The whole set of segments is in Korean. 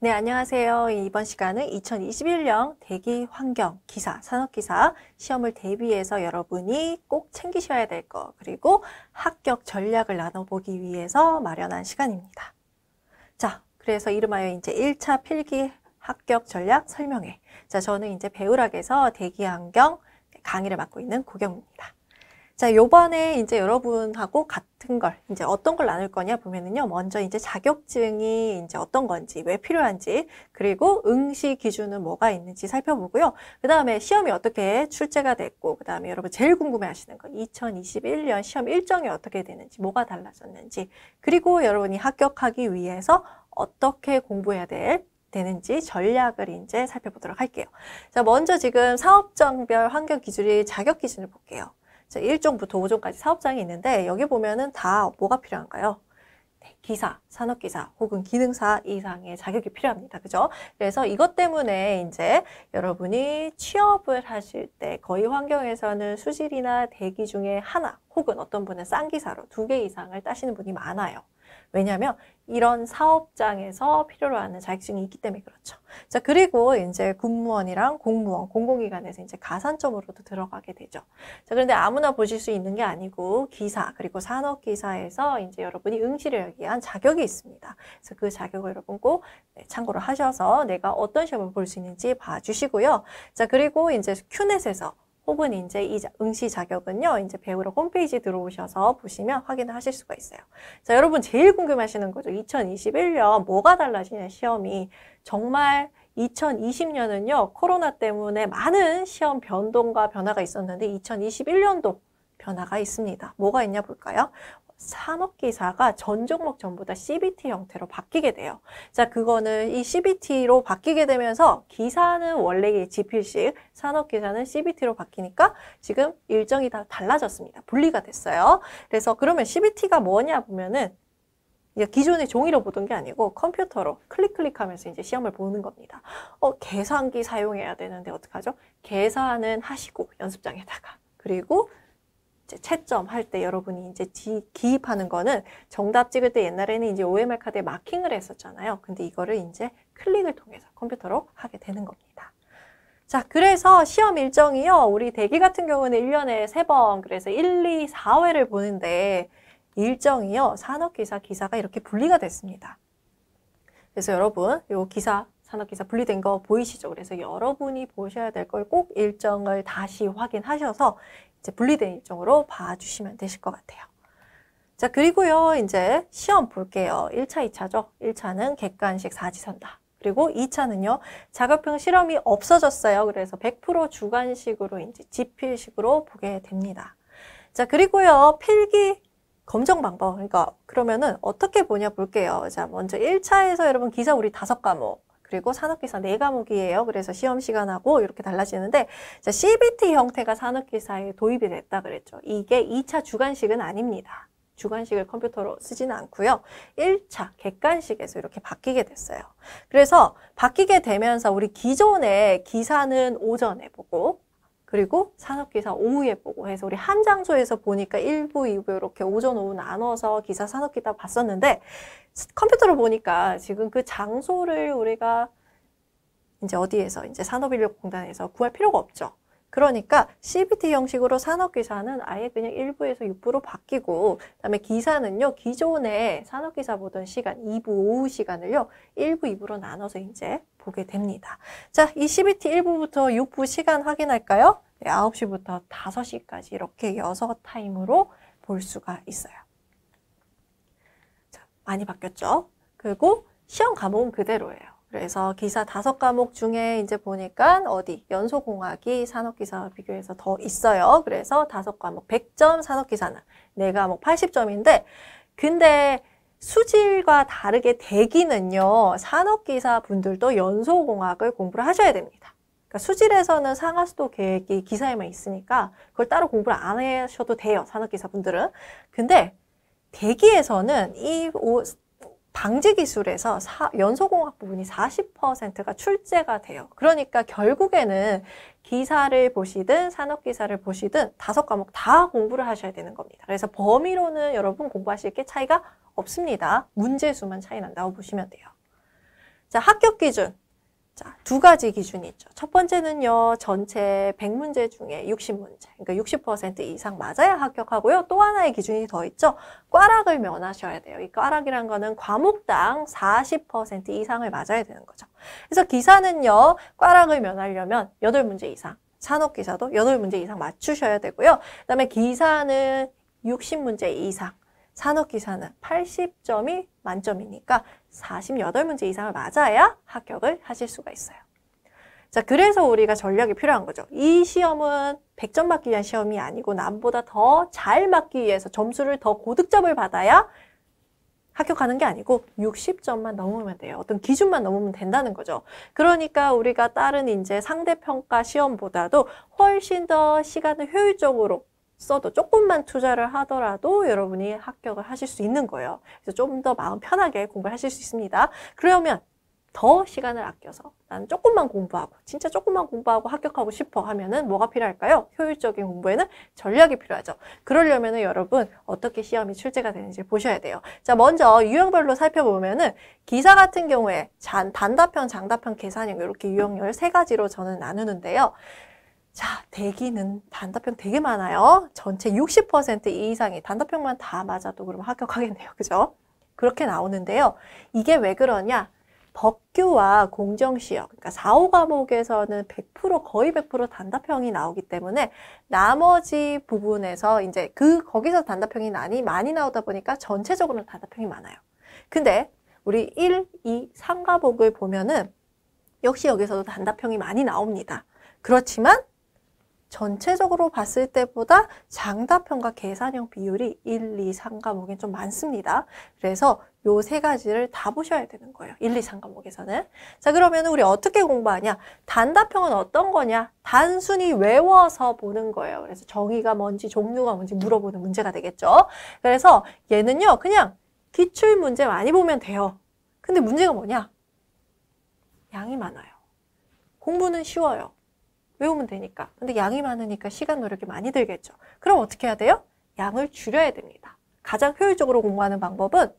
네, 안녕하세요. 이번 시간은 2021년 대기 환경 기사, 산업 기사 시험을 대비해서 여러분이 꼭 챙기셔야 될 거, 그리고 합격 전략을 나눠보기 위해서 마련한 시간입니다. 자, 그래서 이름하여 이제 1차 필기 합격 전략 설명회. 자, 저는 이제 배우락에서 대기 환경 강의를 맡고 있는 고경입니다. 자, 요번에 이제 여러분하고 같은 걸, 이제 어떤 걸 나눌 거냐 보면은요, 먼저 이제 자격증이 이제 어떤 건지, 왜 필요한지, 그리고 응시 기준은 뭐가 있는지 살펴보고요. 그 다음에 시험이 어떻게 출제가 됐고, 그 다음에 여러분 제일 궁금해 하시는 거, 2021년 시험 일정이 어떻게 되는지, 뭐가 달라졌는지, 그리고 여러분이 합격하기 위해서 어떻게 공부해야 될 되는지 전략을 이제 살펴보도록 할게요. 자, 먼저 지금 사업장별 환경 기준이 자격 기준을 볼게요. 자, 1종부터 5종까지 사업장이 있는데 여기 보면은 다 뭐가 필요한가요? 네, 기사, 산업기사 혹은 기능사 이상의 자격이 필요합니다. 그죠? 그래서 이것 때문에 이제 여러분이 취업을 하실 때 거의 환경에서는 수질이나 대기 중에 하나 혹은 어떤 분은 쌍기사로 두 개 이상을 따시는 분이 많아요. 왜냐하면 이런 사업장에서 필요로 하는 자격증이 있기 때문에 그렇죠. 자, 그리고 이제 군무원이랑 공무원, 공공기관에서 이제 가산점으로도 들어가게 되죠. 자, 그런데 아무나 보실 수 있는 게 아니고 기사, 그리고 산업기사에서 이제 여러분이 응시를 위한 자격이 있습니다. 그래서 그 자격을 여러분 꼭 네, 참고를 하셔서 내가 어떤 시험을 볼 수 있는지 봐주시고요. 자, 그리고 이제 큐넷에서 혹은 이제 이 응시 자격은요. 이제 배우러 홈페이지 들어오셔서 보시면 확인을 하실 수가 있어요. 자, 여러분 제일 궁금하시는 거죠. 2021년 뭐가 달라지냐 시험이 정말 2020년은요. 코로나 때문에 많은 시험 변동과 변화가 있었는데 2021년도 변화가 있습니다. 뭐가 있냐 볼까요? 산업기사가 전 종목 전부 다 CBT 형태로 바뀌게 돼요. 자, 그거는 이 CBT로 바뀌게 되면서 기사는 원래 지필식, 산업기사는 CBT로 바뀌니까 지금 일정이 다 달라졌습니다. 분리가 됐어요. 그래서 그러면 CBT가 뭐냐 보면은 기존의 종이로 보던 게 아니고 컴퓨터로 클릭 클릭하면서 이제 시험을 보는 겁니다. 어, 계산기 사용해야 되는데 어떡하죠? 계산은 하시고 연습장에다가 그리고 채점 할때 여러분이 이제 지, 기입하는 거는 정답 찍을 때 옛날에는 이제 OMR 카드에 마킹을 했었잖아요. 근데 이거를 이제 클릭을 통해서 컴퓨터로 하게 되는 겁니다. 자, 그래서 시험 일정이요. 우리 대기 같은 경우는 1년에 3번, 그래서 1, 2, 4회를 보는데 일정이요. 산업기사, 기사가 이렇게 분리가 됐습니다. 그래서 여러분, 요 기사 산업기사 분리된 거 보이시죠? 그래서 여러분이 보셔야 될 걸 꼭 일정을 다시 확인하셔서 이제 분리된 일종으로 봐주시면 되실 것 같아요. 자, 그리고요, 이제 시험 볼게요. 1차, 2차죠. 1차는 객관식 사지선다. 그리고 2차는요, 자가평 실험이 없어졌어요. 그래서 100% 주관식으로 이제 지필식으로 보게 됩니다. 자, 그리고요, 필기 검정 방법. 그러니까, 그러면은 어떻게 보냐 볼게요. 자, 먼저 1차에서 여러분 기사 우리 다섯 과목. 그리고 산업기사 네 과목이에요. 그래서 시험 시간하고 이렇게 달라지는데 자, CBT 형태가 산업기사에 도입이 됐다 그랬죠. 이게 2차 주관식은 아닙니다. 주관식을 컴퓨터로 쓰지는 않고요. 1차 객관식에서 이렇게 바뀌게 됐어요. 그래서 바뀌게 되면서 우리 기존의 기사는 오전에 보고 그리고 산업기사 오후예 보고 해서 우리 한 장소에서 보니까 1부, 2부 이렇게 오전, 오후 나눠서 기사 산업기사 봤었는데 컴퓨터로 보니까 지금 그 장소를 우리가 이제 어디에서 이제 산업인력공단에서 구할 필요가 없죠. 그러니까 CBT 형식으로 산업기사는 아예 그냥 1부에서 6부로 바뀌고 그다음에 기사는요. 기존에 산업기사 보던 시간 2부, 오후 시간을요. 1부, 2부로 나눠서 이제 보게 됩니다. 자, 이 CBT 1부부터 6부 시간 확인할까요? 네, 9시부터 5시까지 이렇게 여 타임으로 볼 수가 있어요. 자, 많이 바뀌었죠? 그리고 시험 과목은 그대로예요. 그래서 기사 다섯 과목 중에 이제 보니까 어디 연소공학이 산업기사와 비교해서 더 있어요. 그래서 다섯 과목 100점 산업기사는 네 과목 80점인데 근데 수질과 다르게 대기는요 산업기사 분들도 연소공학을 공부를 하셔야 됩니다. 그러니까 수질에서는 상하수도 계획이 기사에만 있으니까 그걸 따로 공부를 안 하셔도 돼요 산업기사 분들은. 근데 대기에서는 이 방지 기술에서 사, 연소공학 부분이 40%가 출제가 돼요. 그러니까 결국에는 기사를 보시든 산업 기사를 보시든 다섯 과목 다 공부를 하셔야 되는 겁니다. 그래서 범위로는 여러분 공부하실 게 차이가 없습니다. 문제 수만 차이 난다고 보시면 돼요. 자, 합격 기준. 자, 두 가지 기준이 있죠. 첫 번째는요, 전체 100문제 중에 60문제, 그러니까 60% 이상 맞아야 합격하고요. 또 하나의 기준이 더 있죠. 꽈락을 면하셔야 돼요. 이 꽈락이란 거는 과목당 40% 이상을 맞아야 되는 거죠. 그래서 기사는요, 꽈락을 면하려면 8문제 이상, 산업기사도 8문제 이상 맞추셔야 되고요. 그 다음에 기사는 60문제 이상, 산업기사는 80점이 만점이니까 48문제 이상을 맞아야 합격을 하실 수가 있어요. 자, 그래서 우리가 전략이 필요한 거죠. 이 시험은 100점 맞기 위한 시험이 아니고 남보다 더 잘 맞기 위해서 점수를 더 고득점을 받아야 합격하는 게 아니고 60점만 넘으면 돼요. 어떤 기준만 넘으면 된다는 거죠. 그러니까 우리가 다른 이제 상대평가 시험보다도 훨씬 더 시간을 효율적으로 써도 조금만 투자를 하더라도 여러분이 합격을 하실 수 있는 거예요. 그래서 좀 더 마음 편하게 공부 하실 수 있습니다. 그러면 더 시간을 아껴서 나는 조금만 공부하고 진짜 조금만 공부하고 합격하고 싶어 하면은 뭐가 필요할까요? 효율적인 공부에는 전략이 필요하죠. 그러려면은 여러분 어떻게 시험이 출제가 되는지 보셔야 돼요. 자 먼저 유형별로 살펴보면은 기사 같은 경우에 잔, 단답형, 장답형, 계산형 이렇게 유형열 세 가지로 저는 나누는데요. 자, 대기는 단답형 되게 많아요. 전체 60% 이상이 단답형만 다 맞아도 그럼 합격하겠네요. 그죠? 그렇게 나오는데요. 이게 왜 그러냐? 법규와 공정시험, 그러니까 4, 5과목에서는 100% 거의 100% 단답형이 나오기 때문에 나머지 부분에서 이제 그 거기서 단답형이 많이 많이 나오다 보니까 전체적으로는 단답형이 많아요. 근데 우리 1, 2, 3과목을 보면은 역시 여기서도 단답형이 많이 나옵니다. 그렇지만 전체적으로 봤을 때보다 장답형과 계산형 비율이 1, 2, 3과목엔 좀 많습니다. 그래서 요 세 가지를 다 보셔야 되는 거예요. 1, 2, 3과목에서는. 자, 그러면 우리 어떻게 공부하냐? 단답형은 어떤 거냐? 단순히 외워서 보는 거예요. 그래서 정의가 뭔지 종류가 뭔지 물어보는 문제가 되겠죠. 그래서 얘는요, 그냥 기출 문제 많이 보면 돼요. 근데 문제가 뭐냐? 양이 많아요. 공부는 쉬워요. 외우면 되니까. 근데 양이 많으니까 시간 노력이 많이 들겠죠. 그럼 어떻게 해야 돼요? 양을 줄여야 됩니다. 가장 효율적으로 공부하는 방법은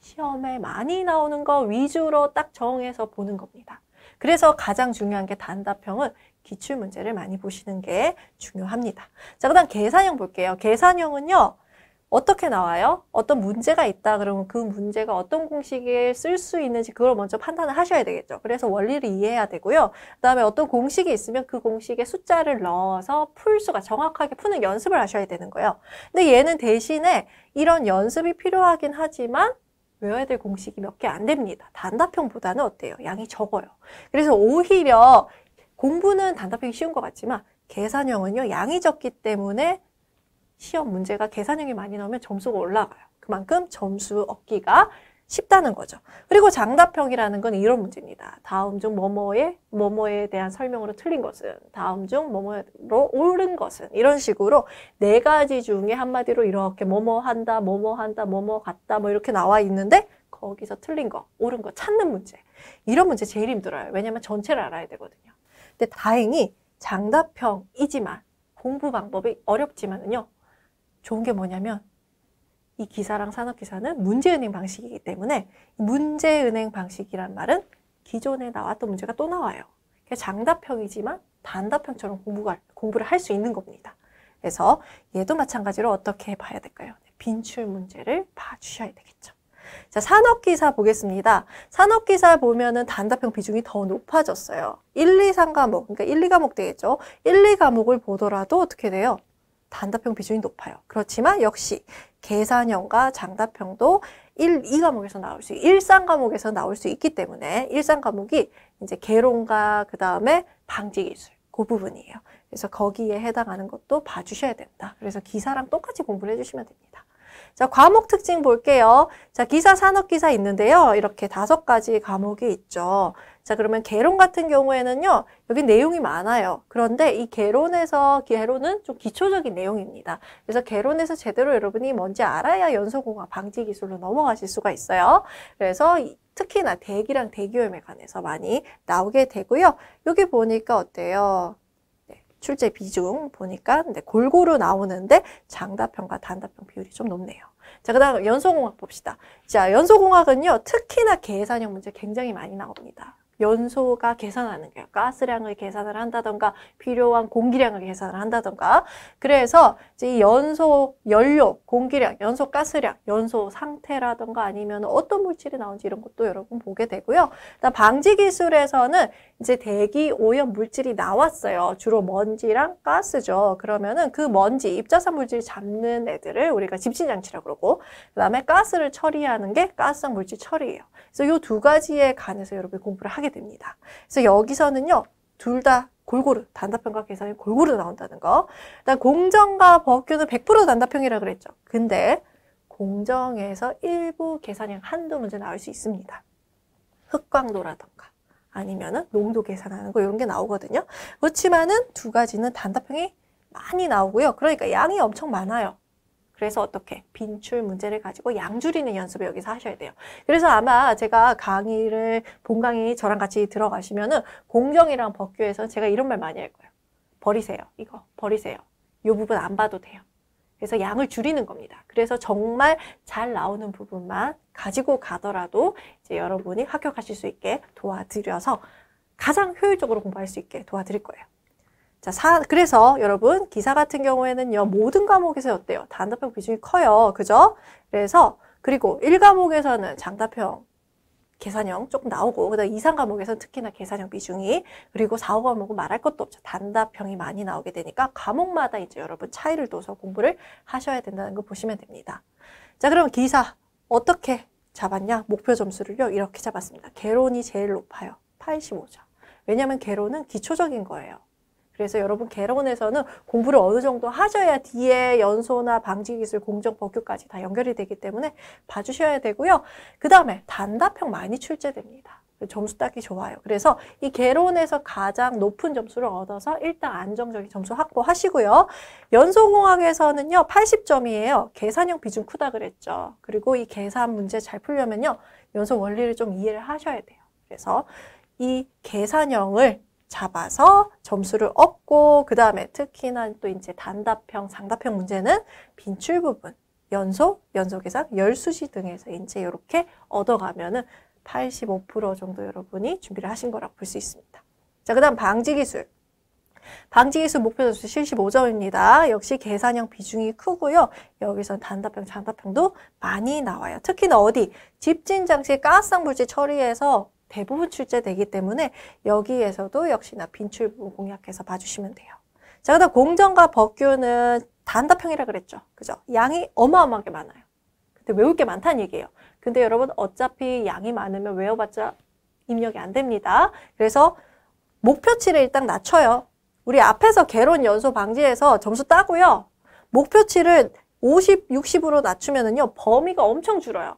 시험에 많이 나오는 거 위주로 딱 정해서 보는 겁니다. 그래서 가장 중요한 게 단답형은 기출 문제를 많이 보시는 게 중요합니다. 자, 그다음 계산형 볼게요. 계산형은요. 어떻게 나와요? 어떤 문제가 있다 그러면 그 문제가 어떤 공식에 쓸 수 있는지 그걸 먼저 판단을 하셔야 되겠죠. 그래서 원리를 이해해야 되고요. 그 다음에 어떤 공식이 있으면 그 공식에 숫자를 넣어서 풀 수가 정확하게 푸는 연습을 하셔야 되는 거예요. 근데 얘는 대신에 이런 연습이 필요하긴 하지만 외워야 될 공식이 몇 개 안 됩니다. 단답형보다는 어때요? 양이 적어요. 그래서 오히려 공부는 단답형이 쉬운 것 같지만 계산형은요 양이 적기 때문에 시험 문제가 계산형이 많이 나오면 점수가 올라가요. 그만큼 점수 얻기가 쉽다는 거죠. 그리고 장답형이라는 건 이런 문제입니다. 다음 중뭐뭐에 뭐뭐에 대한 설명으로 틀린 것은 다음 중 뭐뭐로 옳은 것은 이런 식으로 네 가지 중에 한마디로 이렇게 뭐뭐 한다, 뭐뭐 한다, 뭐뭐 같다 뭐 이렇게 나와 있는데 거기서 틀린 거, 옳은 거 찾는 문제. 이런 문제 제일 힘들어요. 왜냐면 전체를 알아야 되거든요. 근데 다행히 장답형이지만 공부 방법이 어렵지만은요. 좋은 게 뭐냐면 이 기사랑 산업기사는 문제은행 방식이기 때문에 문제은행 방식이란 말은 기존에 나왔던 문제가 또 나와요. 장답형이지만 단답형처럼 공부가, 공부를 할 수 있는 겁니다. 그래서 얘도 마찬가지로 어떻게 봐야 될까요? 빈출 문제를 봐주셔야 되겠죠. 자, 산업기사 보겠습니다. 산업기사 보면은 단답형 비중이 더 높아졌어요. 1, 2, 3과목, 그러니까 1, 2과목 되겠죠. 1, 2과목을 보더라도 어떻게 돼요? 단답형 비중이 높아요. 그렇지만 역시 계산형과 장답형도 1, 2과목에서 나올 수, 1, 3과목에서 나올 수 있기 때문에 1, 3과목이 이제 개론과 그 다음에 방지기술, 그 부분이에요. 그래서 거기에 해당하는 것도 봐주셔야 된다. 그래서 기사랑 똑같이 공부를 해주시면 됩니다. 자, 과목 특징 볼게요. 자, 기사, 산업기사 있는데요. 이렇게 다섯 가지 과목이 있죠. 자 그러면 개론 같은 경우에는요. 여기 내용이 많아요. 그런데 이 개론에서 개론은 좀 기초적인 내용입니다. 그래서 개론에서 제대로 여러분이 뭔지 알아야 연소공학 방지 기술로 넘어가실 수가 있어요. 그래서 특히나 대기랑 대기오염에 관해서 많이 나오게 되고요. 여기 보니까 어때요? 네, 출제 비중 보니까 네, 골고루 나오는데 장답형과 단답형 비율이 좀 높네요. 자, 그 다음 연소공학 봅시다. 자, 연소공학은요, 특히나 계산형 문제 굉장히 많이 나옵니다. 연소가 계산하는 거예요. 가스량을 계산을 한다던가 필요한 공기량을 계산을 한다던가 그래서 이 연소 연료, 공기량, 연소 가스량, 연소 상태라던가 아니면 어떤 물질이 나오는지 이런 것도 여러분 보게 되고요. 방지 기술에서는 이제 대기 오염 물질이 나왔어요. 주로 먼지랑 가스죠. 그러면은 그 먼지, 입자산 물질 잡는 애들을 우리가 집진장치라고 그러고 그다음에 가스를 처리하는 게 가스성 물질 처리예요. 그래서 이 두 가지에 관해서 여러분이 공부를 하게 됩니다. 그래서 여기서는요. 둘 다 골고루 단답형과 계산이 골고루 나온다는 거. 일단 공정과 법규는 100% 단답형이라 그랬죠. 근데 공정에서 일부 계산형 한두 문제 나올 수 있습니다. 흑광도라던가 아니면은 농도 계산하는 거 이런 게 나오거든요. 그렇지만은 두 가지는 단답형이 많이 나오고요. 그러니까 양이 엄청 많아요. 그래서 어떻게 빈출 문제를 가지고 양 줄이는 연습을 여기서 하셔야 돼요. 그래서 아마 제가 강의를 본 강의 저랑 같이 들어가시면은 공정이랑 법규에서 제가 이런 말 많이 할 거예요. 버리세요. 이거 버리세요. 이 부분 안 봐도 돼요. 그래서 양을 줄이는 겁니다. 그래서 정말 잘 나오는 부분만 가지고 가더라도 이제 여러분이 합격하실 수 있게 도와드려서 가장 효율적으로 공부할 수 있게 도와드릴 거예요. 자, 사, 그래서 여러분 기사 같은 경우에는요 모든 과목에서 어때요? 단답형 비중이 커요, 그죠? 그래서 그리고 1과목에서는 장답형 계산형 조금 나오고 그다음 2, 3과목에서는 특히나 계산형 비중이 그리고 4, 5과목은 말할 것도 없죠. 단답형이 많이 나오게 되니까 과목마다 이제 여러분 차이를 둬서 공부를 하셔야 된다는 거 보시면 됩니다. 자, 그럼 기사 어떻게 잡았냐? 목표 점수를요. 이렇게 잡았습니다. 개론이 제일 높아요. 85점. 왜냐하면 개론은 기초적인 거예요. 그래서 여러분 개론에서는 공부를 어느 정도 하셔야 뒤에 연소나 방지기술, 공정, 법규까지 다 연결이 되기 때문에 봐주셔야 되고요. 그 다음에 단답형 많이 출제됩니다. 점수 따기 좋아요. 그래서 이 개론에서 가장 높은 점수를 얻어서 일단 안정적인 점수 확보하시고요. 연소공학에서는요. 80점이에요. 계산형 비중 크다 그랬죠. 그리고 이 계산 문제 잘 풀려면요. 연소 원리를 좀 이해를 하셔야 돼요. 그래서 이 계산형을 잡아서 점수를 얻고 그 다음에 특히나 또 이제 단답형, 상답형 문제는 빈출 부분, 연속, 연속 계산, 열수시 등에서 이제 이렇게 얻어가면은 85% 정도 여러분이 준비를 하신 거라고 볼 수 있습니다. 자, 그 다음 방지기술. 방지기술 목표 점수 75점입니다. 역시 계산형 비중이 크고요. 여기서 단답형, 장답형도 많이 나와요. 특히나 어디? 집진 장치 가스상 물질 처리해서 대부분 출제되기 때문에 여기에서도 역시나 빈출부 공략해서 봐주시면 돼요. 자, 그다음 공정과 법규는 단답형이라 그랬죠. 그죠? 양이 어마어마하게 많아요. 근데 외울 게 많다는 얘기예요. 근데 여러분 어차피 양이 많으면 외워봤자 입력이 안 됩니다. 그래서 목표치를 일단 낮춰요. 우리 앞에서 개론 연소 방지해서 점수 따고요. 목표치를 50, 60으로 낮추면은요. 범위가 엄청 줄어요.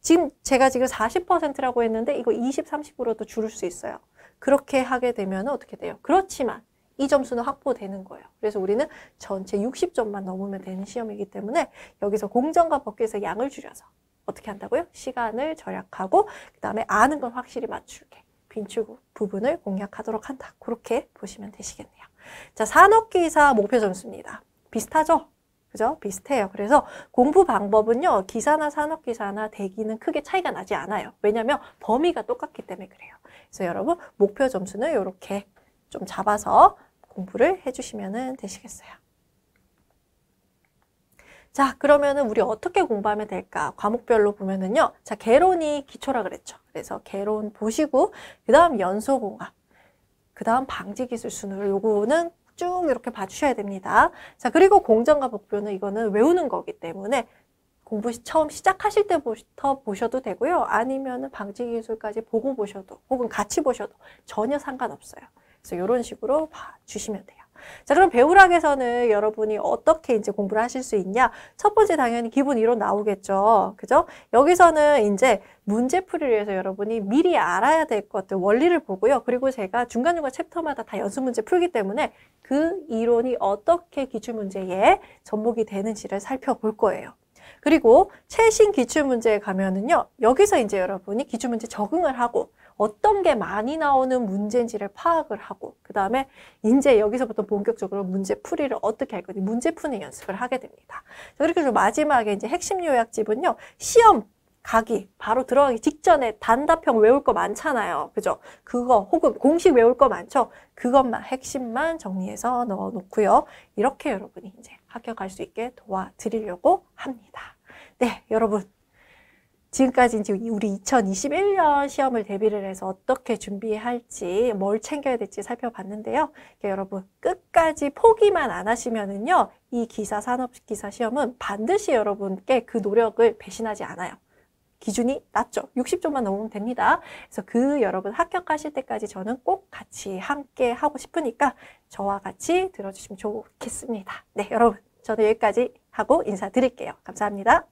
지금 제가 지금 40%라고 했는데 이거 20, 3 0로도 줄일 수 있어요. 그렇게 하게 되면 어떻게 돼요? 그렇지만 이 점수는 확보되는 거예요. 그래서 우리는 전체 60점만 넘으면 되는 시험이기 때문에 여기서 공정과 법규에서 양을 줄여서 어떻게 한다고요? 시간을 절약하고 그다음에 아는 건 확실히 맞출게. 빈축 부분을 공략하도록 한다. 그렇게 보시면 되시겠네요. 자, 산업기사 목표 점수입니다. 비슷하죠? 그죠? 비슷해요. 그래서 공부 방법은요, 기사나 산업기사나 대기는 크게 차이가 나지 않아요. 왜냐면 범위가 똑같기 때문에 그래요. 그래서 여러분, 목표 점수는 이렇게 좀 잡아서 공부를 해주시면 되시겠어요. 자, 그러면은 우리 어떻게 공부하면 될까? 과목별로 보면은요. 자, 개론이 기초라 그랬죠. 그래서 개론 보시고, 그 다음 연소공학, 그 다음 방지기술 순으로 요거는 쭉 이렇게 봐주셔야 됩니다. 자, 그리고 공정과 목표는 이거는 외우는 거기 때문에 공부 처음 시작하실 때부터 보셔도 되고요. 아니면 방지 기술까지 보고 보셔도 혹은 같이 보셔도 전혀 상관없어요. 그래서 이런 식으로 봐주시면 돼요. 자, 그럼 배우락에서는 여러분이 어떻게 이제 공부를 하실 수 있냐? 첫 번째 당연히 기본 이론 나오겠죠. 그죠? 여기서는 이제 문제풀이를 위해서 여러분이 미리 알아야 될 것들 원리를 보고요. 그리고 제가 중간중간 챕터마다 다 연습 문제 풀기 때문에 그 이론이 어떻게 기출 문제에 접목이 되는지를 살펴볼 거예요. 그리고 최신 기출문제에 가면은요. 여기서 이제 여러분이 기출문제 적응을 하고 어떤 게 많이 나오는 문제인지를 파악을 하고 그 다음에 이제 여기서부터 본격적으로 문제 풀이를 어떻게 할 건지 문제 푸는 연습을 하게 됩니다. 그렇게 해서 마지막에 이제 핵심 요약집은요. 시험 가기 바로 들어가기 직전에 단답형 외울 거 많잖아요. 그죠? 그거 혹은 공식 외울 거 많죠? 그것만 핵심만 정리해서 넣어 놓고요. 이렇게 여러분이 이제 합격할 수 있게 도와드리려고 합니다. 네, 여러분. 지금까지 우리 2021년 시험을 대비를 해서 어떻게 준비할지, 뭘 챙겨야 될지 살펴봤는데요. 여러분, 끝까지 포기만 안 하시면은요, 이 기사, 산업기사 시험은 반드시 여러분께 그 노력을 배신하지 않아요. 기준이 낮죠. 60점만 넘으면 됩니다. 그래서 그 여러분 합격하실 때까지 저는 꼭 같이 함께 하고 싶으니까 저와 같이 들어주시면 좋겠습니다. 네, 여러분 저는 여기까지 하고 인사드릴게요. 감사합니다.